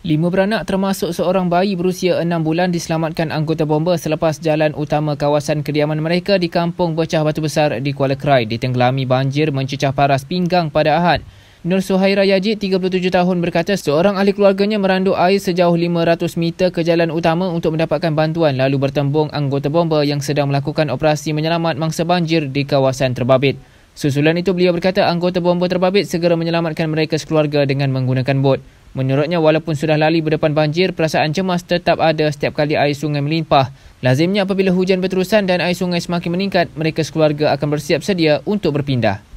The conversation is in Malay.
Lima beranak termasuk seorang bayi berusia enam bulan diselamatkan anggota bomba selepas jalan utama kawasan kediaman mereka di kampung Becah Batu Besar di Kuala Krai ditenggelami banjir mencecah paras pinggang pada Ahad. Nur Suhaira Yajid, 37 tahun berkata seorang ahli keluarganya merandu air sejauh 500 meter ke jalan utama untuk mendapatkan bantuan lalu bertembung anggota bomba yang sedang melakukan operasi menyelamat mangsa banjir di kawasan terbabit. Susulan itu beliau berkata anggota bomba terbabit segera menyelamatkan mereka sekeluarga dengan menggunakan bot. Menurutnya walaupun sudah lali berdepan banjir, perasaan cemas tetap ada setiap kali air sungai melimpah. Lazimnya apabila hujan berterusan dan air sungai semakin meningkat, mereka sekeluarga akan bersiap sedia untuk berpindah.